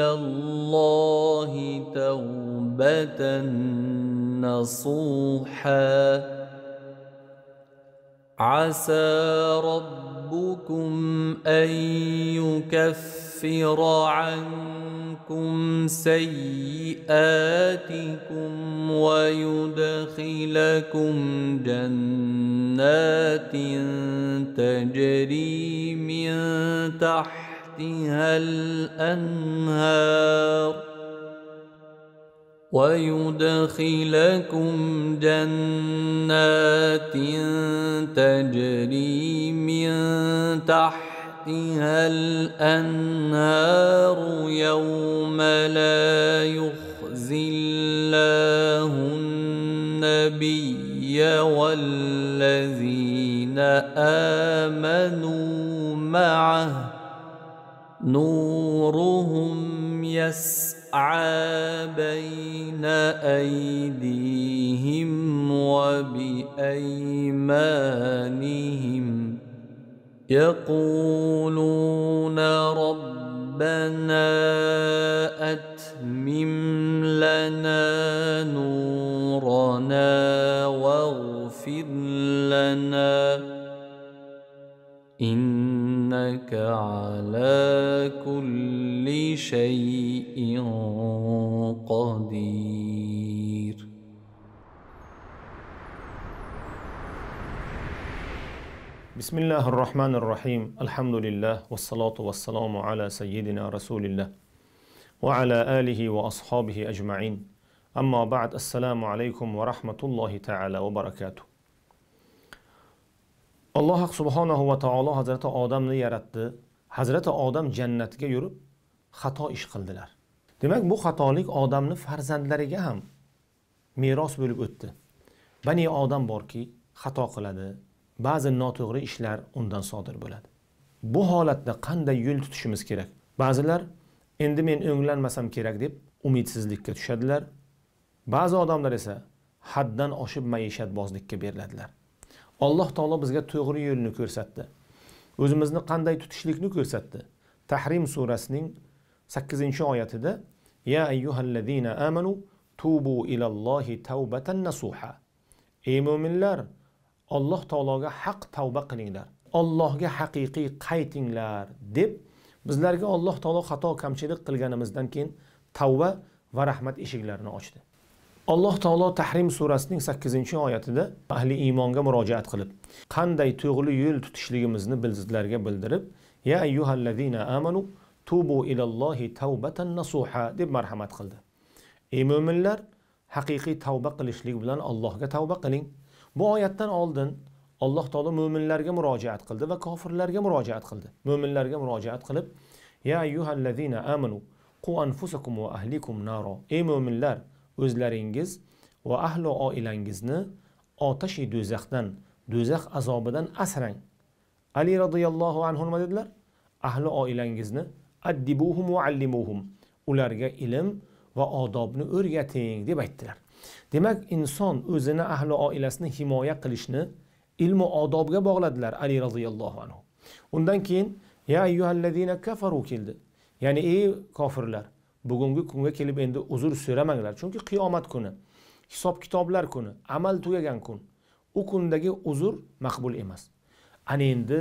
إلى الله توبة نصوحا عسى ربكم أن يكفر عنكم سيئاتكم ويدخلكم جنات تجري من تحت تحتها الأنهار ويدخلكم جنات تجري من تحتها الأنهار يوم لا يخزي الله النبي والذين آمنوا معه نورهم يسعى بين أيديهم وبأيمانهم يقولون ربنا أتمم لنا نورنا واغفر لنا إن إنك على كل شيء قدير بسم الله الرحمن الرحيم الحمد لله والصلاة والسلام على سيدنا رسول الله وعلى آله وأصحابه أجمعين أما بعد السلام عليكم ورحمة الله تعالى وبركاته alloh subhanahu va taolo hazrati odamni yaratdi hazrati odam jannatga yurib xato ish qildilar demak bu xatolik odamni farzandlariga ham meros bo'lib o'tdi bani odam borki xato qiladi ba'zi noto'g'ri ishlar undan sodir bo'ladi bu holatda qanday yo'l tutishimiz kerak ba'zilar endi men o'nglanmasam kerak deb umidsizlikka tushadilar ba'zi odamlar esa haddan oshib maishatbozlikka beriladilar alloh taolo bizga to'g'ri yo'lni ko'rsatdi o'zimizni qanday tutishlikni ko'rsatdi tahrim surasining sakkizinchi oyatida ya ayyuhallazina amanu tubu ilallohi tavbatan nasuha ey mo'minlar alloh taologa haq tavba qilinglar ollohga haqiqiy qaytinglar deb bizlarga alloh taolo xato kamchilik qilganimizdan keyin tavba va rahmat eshiklarini ochdi alloh taolo tahrim surasining sakkizinchi oyatida ahli iymonga murojaat qilib qanday to'g'ri yo'l tutishligimizni bizlarga bildirib ya ayyuhallazina amanu tubu ilallohi tavbatan nasuha deb marhamat qildi ey mo'minlar haqiqiy tavba qilishlik bilan allohga tavba qiling bu oyatdan oldin alloh taolo mo'minlarga murojaat qildi va kofirlarga murojaat qildi mo'minlarga murojaat qilib ya ayyuhallazina amanu qu anfusakum va ahlikum naro ey mo'minlar o'zlaringiz va ahli oilangizni otashi do'zaxdan do'zax azobidan asrang ali roziyallohu anhu nima dedilar ahli oilangizni addibuhum va allimuhum ularga ilm va odobni o'rgating deb aytdilar demak inson o'zini ahli oilasini himoya qilishni ilmu odobga bog'ladilar ali roziyallohu anhu undan keyin ya ayyuhallazina kafaru keldi ya'ni ey kofirlar bugungi kunga kelib endi uzr so'ramanglar chunki qiyomat kuni hisob kitoblar kuni amal tugagan kun u kundagi uzr maqbul emas ana endi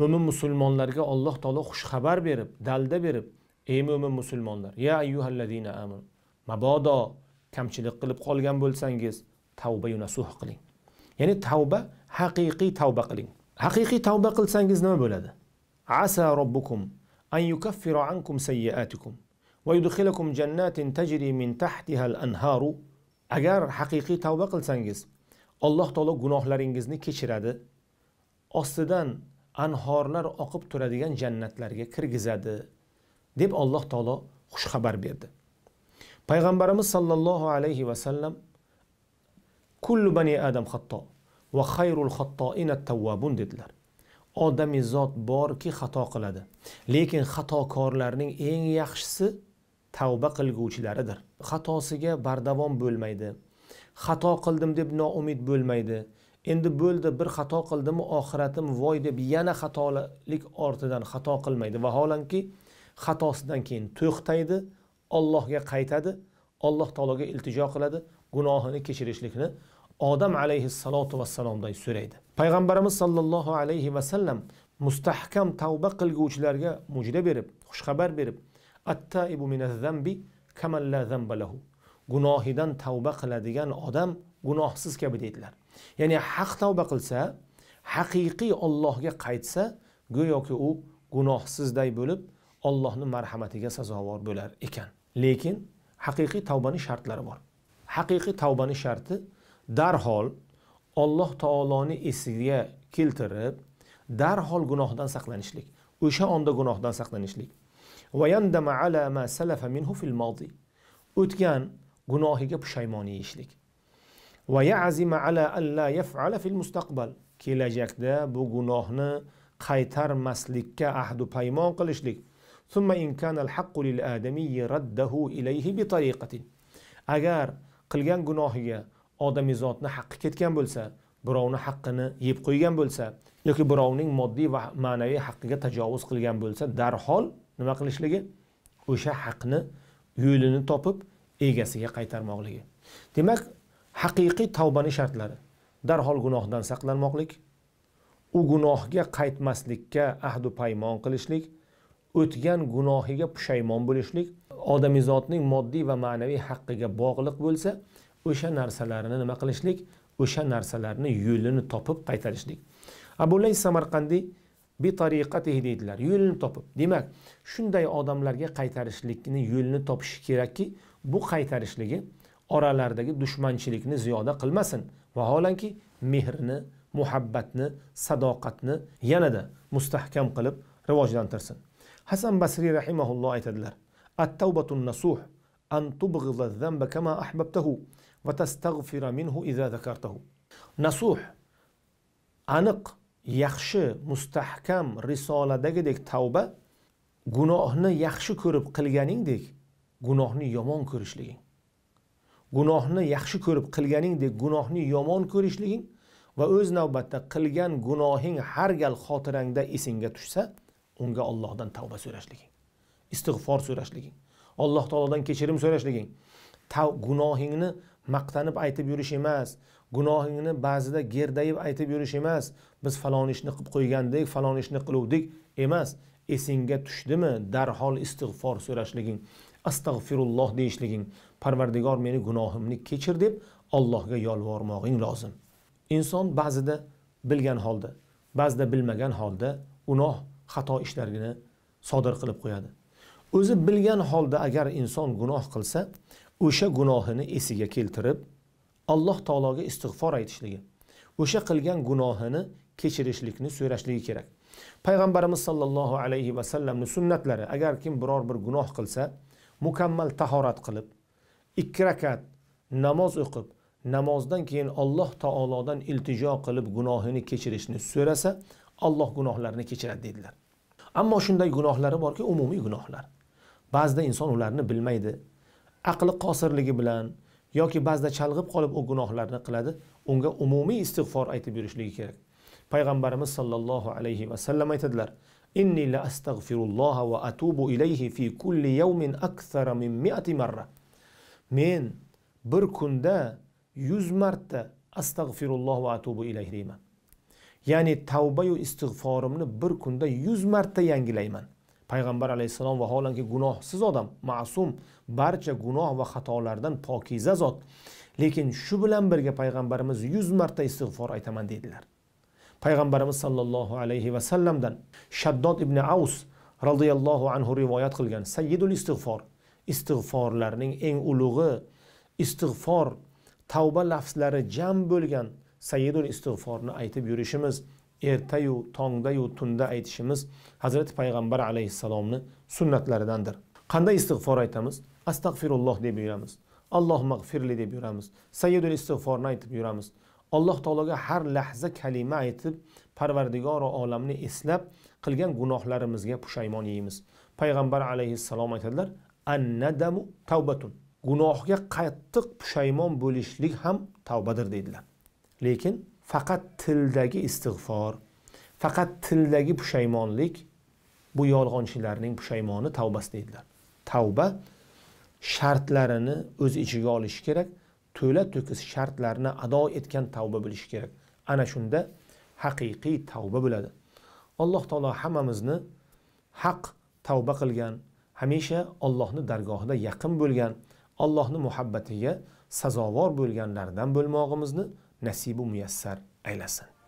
mo'min musulmonlarga alloh taolo xushxabar berib dalda berib ey mo'min musulmonlar ya ayyuhallazina amanu mabodo kamchilik qilib qolgan bo'lsangiz tavba nasuh qiling ya'ni tavba haqiqiy tavba qiling haqiqiy tavba qilsangiz nima bo'ladi asa robbukum an yukaffira ankum sayyiatikum ويدخلكم جنات تجري من تحتها الأنهار agar haqiqiy tavba qilsangiz alloh taolo gunohlaringizni kechiradi ostidan anhorlar oqib turadigan jannatlarga kirgizadi deb alloh taolo xushxabar berdi payg'ambarimiz sollallohu alayhi vasallam kullu bani adam xatto va xayrul xattoina tavvabun dedilar odamiy zot borki xato qiladi lekin xatokorlarning eng yaxshisi tavba qilguvchilaridir xatosiga bardavom bo'lmaydi xato qildim deb noumid bo'lmaydi endi bo'ldi bir xato qildimi oxiratim voy deb yana xatolik ortidan xato qilmaydi vaholanki xatosidan keyin to'xtaydi ollohga qaytadi alloh taologa iltijo qiladi gunohini kechirishlikni odam alayhissalotu vassalomdan so'raydi payg'ambarimiz sollallohu alayhi vasallam mustahkam tavba qilguvchilarga mujda berib xushxabar berib attaibu minaz zambi kaman la zamba lahu gunohidan tavba qiladigan odam gunohsiz kabi deydilar ya'ni haq tavba qilsa haqiqiy ollohga qaytsa go'yoki u gunohsizday bo'lib ollohni marhamatiga sazovor bo'lar ekan lekin haqiqiy tavbani shartlari bor haqiqiy tavbani sharti darhol olloh taoloni esiga keltirib darhol gunohdan saqlanishlik o'sha onda gunohdan saqlanishlik وَيَنْدَمَ عَلَى مَا سَلَفَ مِنْهُ فِي الْمَاضِي O'tgan gunohiga pushaymon yeyishlik. وَيَعْزِمَ عَلَى أَلَّا يَفْعَلَ فِي الْمُسْتَقْبَلِ Kelajakda bu gunohni qaytarmaslikka ahdu paymon qilishlik. ثُمَّ إِنْ كَانَ الْحَقُّ لِلْآدَمِيِّ رَدَّهُ إِلَيْهِ بِطَرِيقَةٍ Agar qilgan gunohiga zotni haqqi ketgan bo'lsa, birovni haqqini yeb qo'ygan bo'lsa yoki birovning moddiy va ma'naviy haqqiga tajovuz qilgan bo'lsa darhol nima qilishligi o'sha haqni yo'lini topib egasiga qaytarmoqligi demak haqiqiy tavbani shartlari darhol gunohdan saqlanmoqlik u gunohga qaytmaslikka ahdu paymon qilishlik o'tgan gunohiga pushaymon bo'lishlik zotning moddiy va ma'naviy haqqiga bog'liq bo'lsa o'sha narsalarni nima qilishlik o'sha narsalarni yo'lini topib qaytarishlik abullay samarqandiy bi tariqatihi deydilar yo'lini topib demak shunday odamlarga qaytarishlikni yo'lini topishi kerakki bu qaytarishligi oralaridagi dushmanchilikni ziyoda qilmasin vaholanki mehrni muhabbatni sadoqatni yanada mustahkam qilib rivojlantirsin hasan basriy rahimaulloh aytadilar at tavbatun nasuh an tubghiza zamba kama ahbabtahu va tastag'fira minhu idza zakartahu nasuh aniq yaxshi mustahkam risoladagidek tavba gunohni yaxshi ko'rib qilganingdek gunohni yomon ko'rishliging gunohni yaxshi ko'rib qilganingdek gunohni yomon ko'rishliging va o'z navbatda qilgan gunohing har gal xotirangda esingga tushsa unga ollohdan tavba so'rashliging istig'for so'rashliging alloh taolodan kechirim so'rashliging gunohingni maqtanib aytib yurish emas gunohingni ba'zida gerdayib aytib yurish emas biz falon ishni qilib qo'ygandik falon ishni qiluvdik emas esingga tushdimi darhol istig'for so'rashliging astag'firulloh deyishliging parvardigor meni gunohimni kechir deb allohga yolvormog'ing lozim inson ba'zida bilgan holda ba'zida bilmagan holda gunoh xato ishlarni sodir qilib qo'yadi o'zi bilgan holda agar inson gunoh qilsa o'sha gunohini esiga keltirib alloh taologa istig'for aytishligi o'sha qilgan gunohini kechirishlikni so'rashligi kerak payg'ambarimiz sollallohu alayhi vasallamni sunnatlari agar kim biror bir gunoh qilsa mukammal tahorat qilib ikki rakat namoz o'qib namozdan keyin alloh taolodan iltijo qilib gunohini kechirishni so'rasa alloh gunohlarini kechiradi dedilar ammo shunday gunohlari borki umumiy gunohlar ba'zida inson ularni bilmaydi aqli qosirligi bilan yoki ba'zida chalg'ib qolib u gunohlarni qiladi unga umumiy istig'for aytib yurishligi kerak payg'ambarimiz sollallohu alayhi vasallam aytadilar inni la astag'firulloha va atubu ilayhi fi kulli yawmin akthara min mi'ati marra men bir kunda yuz marta astag'firulloh va atubu ilayhi deyman ya'ni tavbayu istig'forimni bir kunda yuz marta yangilayman payg'ambar alayhissalom vaholanki gunohsiz odam ma'sum barcha gunoh va xatolardan pokiza zot lekin shu bilan birga payg'ambarimiz yuz marta istig'for aytaman deydilar payg'ambarimiz sollallohu alayhi vasallamdan shaddod ibn avs roziyallohu anhu rivoyat qilgan sayyidul istig'for istig'forlarning eng ulug'i istig'for tavba lafzlari jam bo'lgan sayyidul istig'forni aytib yurishimiz ertayu tongdayu tunda aytishimiz hazrati payg'ambar alayhissalomni sunnatlaridandir qanday istig'for aytamiz astag'firulloh deb yuramiz alloh mag'firli deb yuramiz sayyidul istig'forni aytib yuramiz alloh taologa har lahza kalima aytib parvardigoro olamni eslab qilgan gunohlarimizga pushaymon yeymiz payg'ambar alayhissalom aytadilar annadamu tavbatun gunohga qattiq pushaymon bo'lishlik ham tavbadir deydilar lekin faqat tildagi istig'for faqat tildagi pushaymonlik bu yolg'onchilarning pushaymoni tavbasi deydilar tavba shartlarini o'z ichiga olishi kerak to'la to'kis shartlarni ado etgan tavba bo'lishi kerak ana shunda haqiqiy tavba bo'ladi alloh taolo hammamizni haq tavba qilgan hamisha ollohni dargohida yaqin bo'lgan allohni muhabbatiga sazovor bo'lganlardan bo'lmog'imizni نصیب ميسر میسر ایلسن